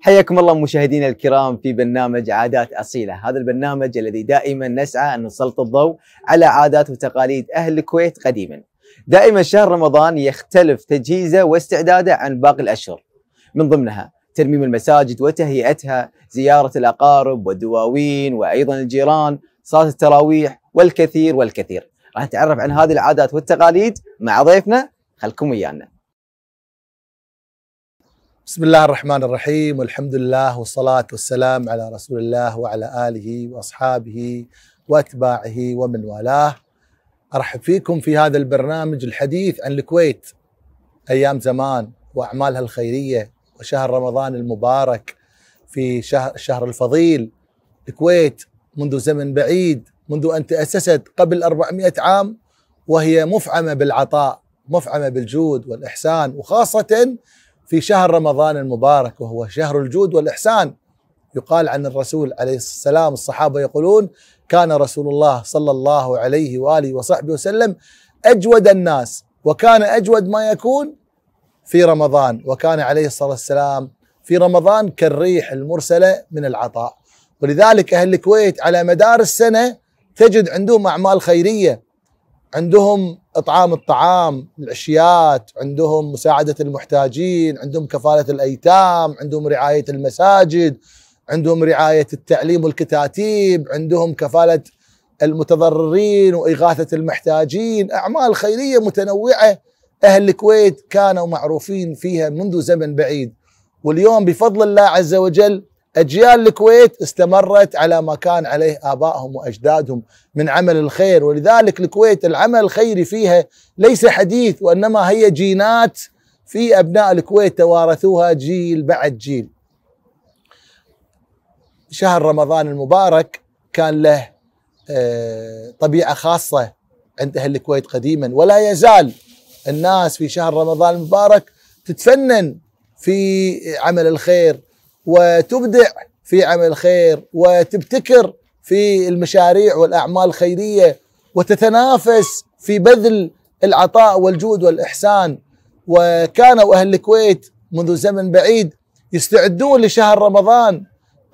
حياكم الله مشاهدينا الكرام في برنامج عادات اصيله، هذا البرنامج الذي دائما نسعى ان نسلط الضوء على عادات وتقاليد اهل الكويت قديما. دائما شهر رمضان يختلف تجهيزه واستعداده عن باقي الاشهر. من ضمنها ترميم المساجد وتهيئتها، زياره الاقارب والدواوين وايضا الجيران، صلاه التراويح والكثير والكثير. راح نتعرف عن هذه العادات والتقاليد مع ضيفنا، خلكم ويانا. بسم الله الرحمن الرحيم والحمد لله والصلاة والسلام على رسول الله وعلى آله وأصحابه وأتباعه ومن والاه أرحب فيكم في هذا البرنامج الحديث عن الكويت أيام زمان وأعمالها الخيرية وشهر رمضان المبارك في شهر الفضيل الكويت منذ زمن بعيد منذ أن تأسست قبل 400 عام وهي مفعمة بالعطاء مفعمة بالجود والإحسان وخاصة في شهر رمضان المبارك وهو شهر الجود والإحسان يقال عن الرسول عليه السلام الصحابة يقولون كان رسول الله صلى الله عليه وآله وصحبه وسلم أجود الناس وكان أجود ما يكون في رمضان وكان عليه الصلاة والسلام في رمضان كالريح المرسلة من العطاء ولذلك أهل الكويت على مدار السنة تجد عندهم أعمال خيرية عندهم اطعام الطعام العشيات عندهم مساعده المحتاجين عندهم كفاله الايتام عندهم رعايه المساجد عندهم رعايه التعليم والكتاتيب عندهم كفاله المتضررين واغاثه المحتاجين اعمال خيريه متنوعه اهل الكويت كانوا معروفين فيها منذ زمن بعيد واليوم بفضل الله عز وجل أجيال الكويت استمرت على ما كان عليه آبائهم وأجدادهم من عمل الخير ولذلك الكويت العمل الخيري فيها ليس حديث وإنما هي جينات في أبناء الكويت توارثوها جيل بعد جيل شهر رمضان المبارك كان له آه، طبيعة خاصة عند أهل الكويت قديما ولا يزال الناس في شهر رمضان المبارك تتفنن في عمل الخير وتبدع في عمل الخير وتبتكر في المشاريع والاعمال الخيريه وتتنافس في بذل العطاء والجود والاحسان وكانوا اهل الكويت منذ زمن بعيد يستعدون لشهر رمضان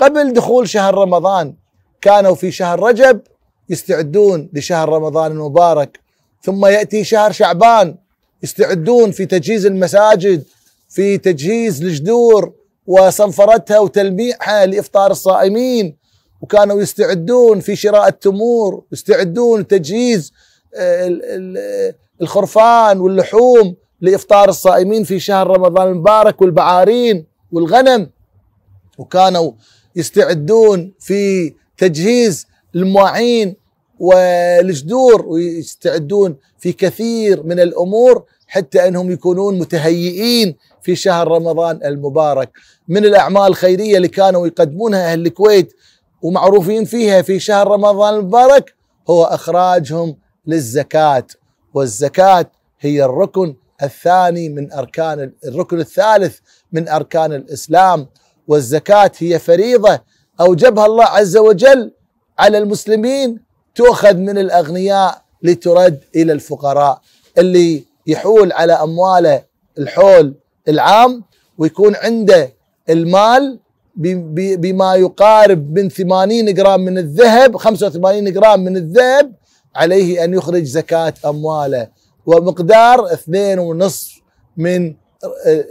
قبل دخول شهر رمضان كانوا في شهر رجب يستعدون لشهر رمضان المبارك ثم ياتي شهر شعبان يستعدون في تجهيز المساجد في تجهيز الجذور وصنفرتها وتلميعها لافطار الصائمين وكانوا يستعدون في شراء التمور يستعدون تجهيز آه، الخرفان واللحوم لافطار الصائمين في شهر رمضان المبارك والبعارين والغنم وكانوا يستعدون في تجهيز المواعين والجدور ويستعدون في كثير من الامور حتى انهم يكونون متهيئين في شهر رمضان المبارك من الأعمال الخيرية اللي كانوا يقدمونها أهل الكويت ومعروفين فيها في شهر رمضان المبارك هو إخراجهم للزكاة والزكاة هي الركن الثاني من أركان الركن الثالث من أركان الإسلام والزكاة هي فريضة أوجبها الله عز وجل على المسلمين تؤخذ من الأغنياء لترد إلى الفقراء اللي يحول على أمواله الحول العام ويكون عنده المال بما يقارب من 80 جرام من الذهب 85 جرام من الذهب عليه أن يخرج زكاة أمواله ومقدار 2.5 من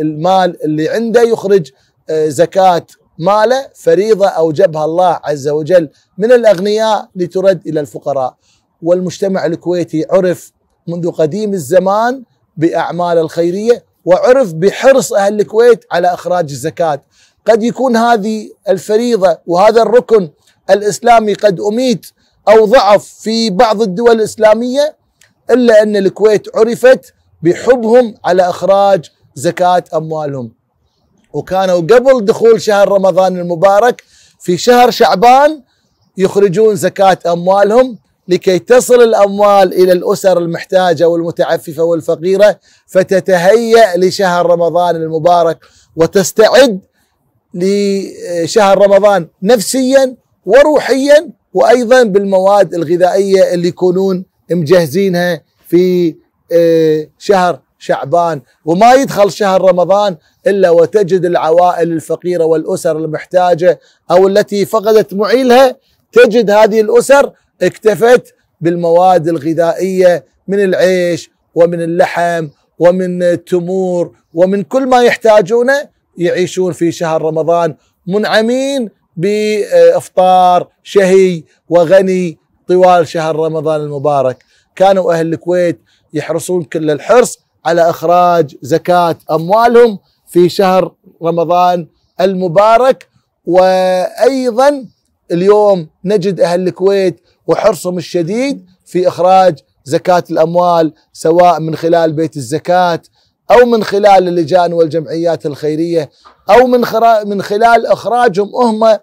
المال اللي عنده يخرج آه، زكاة ماله فريضة أوجبها الله عز وجل من الأغنياء لترد إلى الفقراء والمجتمع الكويتي عرف منذ قديم الزمان بأعمال الخيرية وعرف بحرص أهل الكويت على إخراج الزكاة قد يكون هذه الفريضة وهذا الركن الإسلامي قد أميت أو ضعف في بعض الدول الإسلامية إلا أن الكويت عرفت بحبهم على إخراج زكاة أموالهم وكانوا قبل دخول شهر رمضان المبارك في شهر شعبان يخرجون زكاة أموالهم لكي تصل الأموال إلى الأسر المحتاجة والمتعففة والفقيرة فتتهيأ لشهر رمضان المبارك وتستعد لشهر رمضان نفسيا وروحيا وأيضا بالمواد الغذائية اللي يكونون مجهزينها في آه، شهر شعبان وما يدخل شهر رمضان إلا وتجد العوائل الفقيرة والأسر المحتاجة أو التي فقدت معيلها تجد هذه الأسر اكتفت بالمواد الغذائيه من العيش ومن اللحم ومن التمور ومن كل ما يحتاجونه يعيشون في شهر رمضان منعمين بافطار شهي وغني طوال شهر رمضان المبارك كانوا اهل الكويت يحرصون كل الحرص على اخراج زكاه اموالهم في شهر رمضان المبارك وايضا اليوم نجد اهل الكويت وحرصهم الشديد في إخراج زكاة الأموال سواء من خلال بيت الزكاة أو من خلال اللجان والجمعيات الخيرية أو من, من خلال إخراجهم هم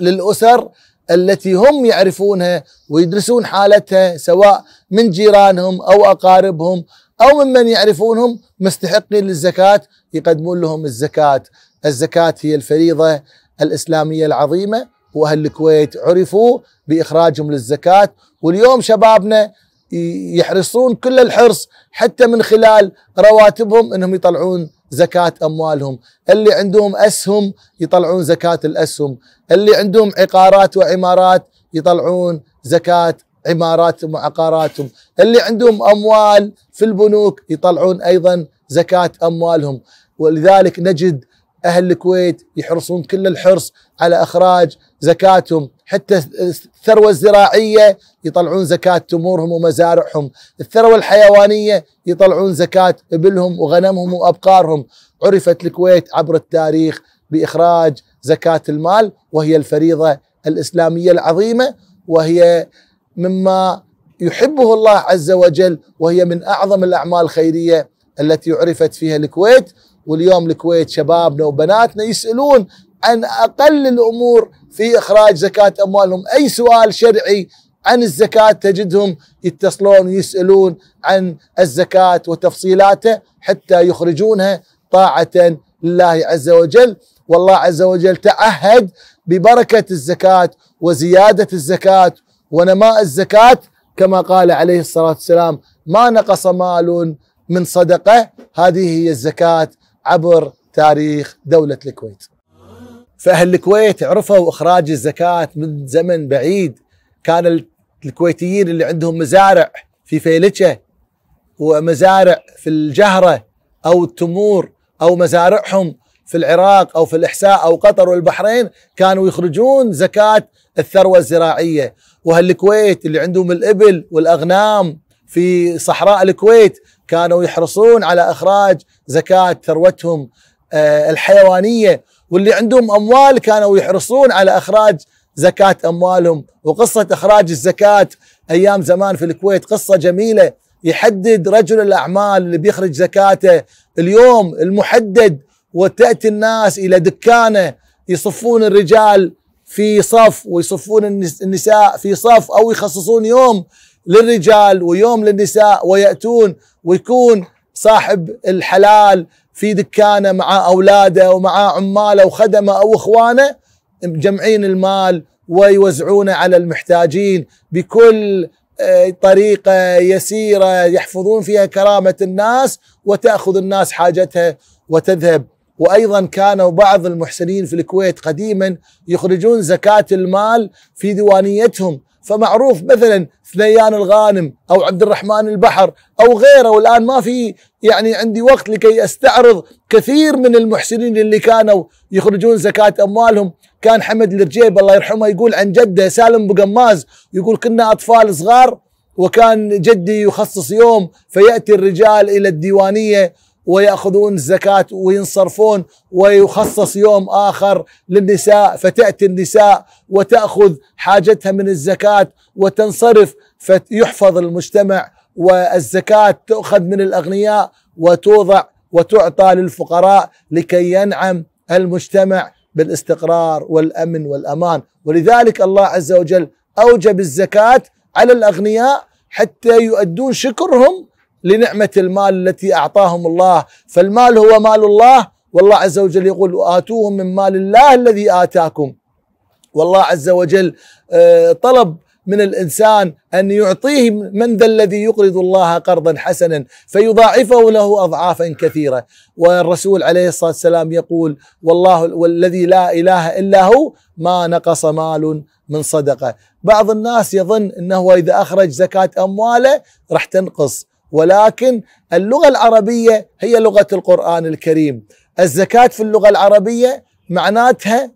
للأسر التي هم يعرفونها ويدرسون حالتها سواء من جيرانهم أو أقاربهم أو ممن يعرفونهم مستحقين للزكاة يقدمون لهم الزكاة الزكاة هي الفريضة الإسلامية العظيمة واهل الكويت عرفوا باخراجهم للزكاه واليوم شبابنا يحرصون كل الحرص حتى من خلال رواتبهم انهم يطلعون زكاة أموالهم اللي عندهم أسهم يطلعون زكاة الأسهم اللي عندهم عقارات وعمارات يطلعون زكاة عماراتهم وعقاراتهم اللي عندهم أموال في البنوك يطلعون أيضا زكاة أموالهم ولذلك نجد أهل الكويت يحرصون كل الحرص على إخراج زكاتهم حتى الثروة الزراعية يطلعون زكاة تمورهم ومزارعهم الثروة الحيوانية يطلعون زكاة إبلهم وغنمهم وأبقارهم عرفت الكويت عبر التاريخ بإخراج زكاة المال وهي الفريضة الإسلامية العظيمة وهي مما يحبه الله عز وجل وهي من أعظم الأعمال الخيرية التي عرفت فيها الكويت واليوم الكويت شبابنا وبناتنا يسألون عن اقل الامور في اخراج زكاه اموالهم، اي سؤال شرعي عن الزكاه تجدهم يتصلون ويسالون عن الزكاه وتفصيلاته حتى يخرجونها طاعه لله عز وجل، والله عز وجل تعهد ببركه الزكاه وزياده الزكاه ونماء الزكاه كما قال عليه الصلاه والسلام ما نقص مال من صدقه هذه هي الزكاه عبر تاريخ دوله الكويت. فأهل الكويت عرفوا إخراج الزكاة من زمن بعيد كان الكويتيين اللي عندهم مزارع في فيلتشة ومزارع في الجهرة أو التمور أو مزارعهم في العراق أو في الإحساء أو قطر والبحرين كانوا يخرجون زكاة الثروة الزراعية وأهل الكويت اللي عندهم الإبل والأغنام في صحراء الكويت كانوا يحرصون على إخراج زكاة ثروتهم آه، الحيوانية واللي عندهم اموال كانوا يحرصون على اخراج زكاه اموالهم وقصه اخراج الزكاه ايام زمان في الكويت قصه جميله يحدد رجل الاعمال اللي بيخرج زكاته اليوم المحدد وتاتي الناس الى دكانه يصفون الرجال في صف ويصفون النساء في صف او يخصصون يوم للرجال ويوم للنساء وياتون ويكون صاحب الحلال في دكانه مع اولاده ومع عماله وخدمه او اخوانه مجمعين المال ويوزعونه على المحتاجين بكل آه، طريقه يسيره يحفظون فيها كرامه الناس وتاخذ الناس حاجتها وتذهب وايضا كانوا بعض المحسنين في الكويت قديما يخرجون زكاه المال في ديوانيتهم فمعروف مثلا ثنيان الغانم او عبد الرحمن البحر او غيره والان ما في يعني عندي وقت لكي استعرض كثير من المحسنين اللي كانوا يخرجون زكاه اموالهم كان حمد الرجيب الله يرحمه يقول عن جده سالم بقماز يقول كنا اطفال صغار وكان جدي يخصص يوم فياتي الرجال الى الديوانيه ويأخذون الزكاة وينصرفون ويخصص يوم آخر للنساء فتأتي النساء وتأخذ حاجتها من الزكاة وتنصرف فيحفظ المجتمع والزكاة تؤخذ من الأغنياء وتوضع وتعطى للفقراء لكي ينعم المجتمع بالاستقرار والأمن والأمان ولذلك الله عز وجل أوجب الزكاة على الأغنياء حتى يؤدون شكرهم لنعمة المال التي أعطاهم الله فالمال هو مال الله والله عز وجل يقول وآتوهم من مال الله الذي آتاكم والله عز وجل آه، طلب من الانسان ان يعطيه من ذا الذي يقرض الله قرضا حسنا فيضاعفه له اضعافا كثيره والرسول عليه الصلاه والسلام يقول والله والذي لا اله الا هو ما نقص مال من صدقه بعض الناس يظن انه اذا اخرج زكاه امواله راح تنقص ولكن اللغة العربية هي لغة القرآن الكريم الزكاة في اللغة العربية معناتها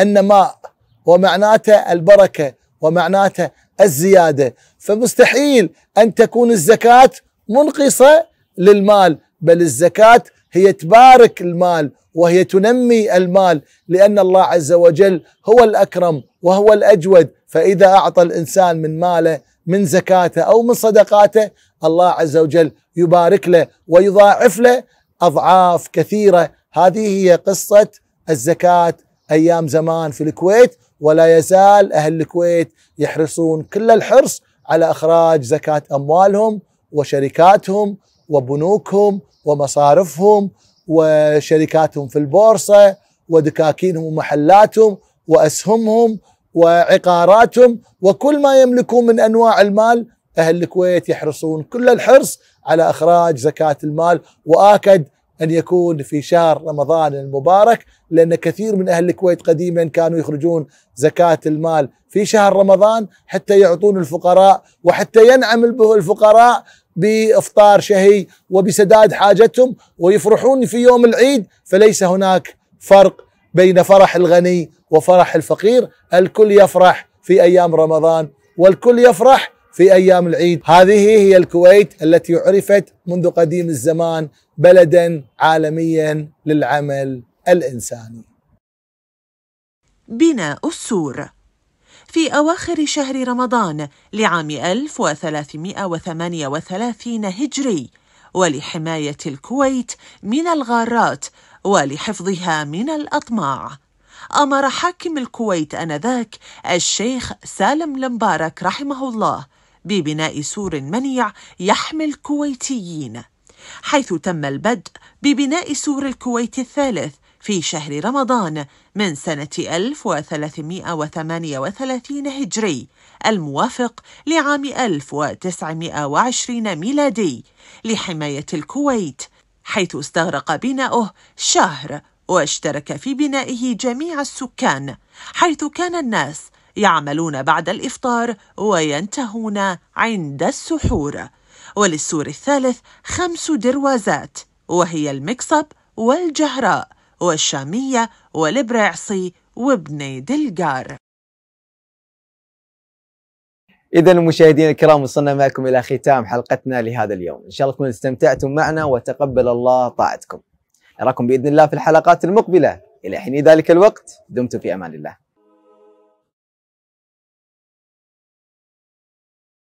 النماء ومعناتها البركة ومعناتها الزيادة فمستحيل أن تكون الزكاة منقصة للمال بل الزكاة هي تبارك المال وهي تنمي المال لأن الله عز وجل هو الأكرم وهو الأجود فإذا أعطى الإنسان من ماله من زكاته أو من صدقاته الله عز وجل يبارك له ويضاعف له أضعاف كثيرة هذه هي قصة الزكاة أيام زمان في الكويت ولا يزال أهل الكويت يحرصون كل الحرص على إخراج زكاة أموالهم وشركاتهم وبنوكهم ومصارفهم وشركاتهم في البورصة ودكاكينهم ومحلاتهم وأسهمهم وعقاراتهم وكل ما يملكون من انواع المال اهل الكويت يحرصون كل الحرص على اخراج زكاه المال واكد ان يكون في شهر رمضان المبارك لان كثير من اهل الكويت قديما كانوا يخرجون زكاه المال في شهر رمضان حتى يعطون الفقراء وحتى ينعم الفقراء بافطار شهي وبسداد حاجتهم ويفرحون في يوم العيد فليس هناك فرق بين فرح الغني وفرح الفقير الكل يفرح في ايام رمضان والكل يفرح في ايام العيد هذه هي الكويت التي عرفت منذ قديم الزمان بلدا عالميا للعمل الانساني بناء السور في أواخر شهر رمضان لعام 1338 هجري ولحماية الكويت من الغارات ولحفظها من الأطماع أمر حاكم الكويت أنذاك الشيخ سالم المبارك رحمه الله ببناء سور منيع يحمي الكويتيين حيث تم البدء ببناء سور الكويت الثالث في شهر رمضان من سنة 1338 هجري الموافق لعام 1920 ميلادي لحماية الكويت حيث استغرق بناؤه شهر واشترك في بنائه جميع السكان حيث كان الناس يعملون بعد الإفطار وينتهون عند السحور وللسور الثالث خمس دروازات وهي المكسب والجهراء والشامية والبراعصي وابني دلقار إذا مشاهدينا الكرام وصلنا معكم إلى ختام حلقتنا لهذا اليوم إن شاء الله تكونوا استمتعتم معنا وتقبل الله طاعتكم نراكم بإذن الله في الحلقات المقبلة إلى حين ذلك الوقت دمتم في أمان الله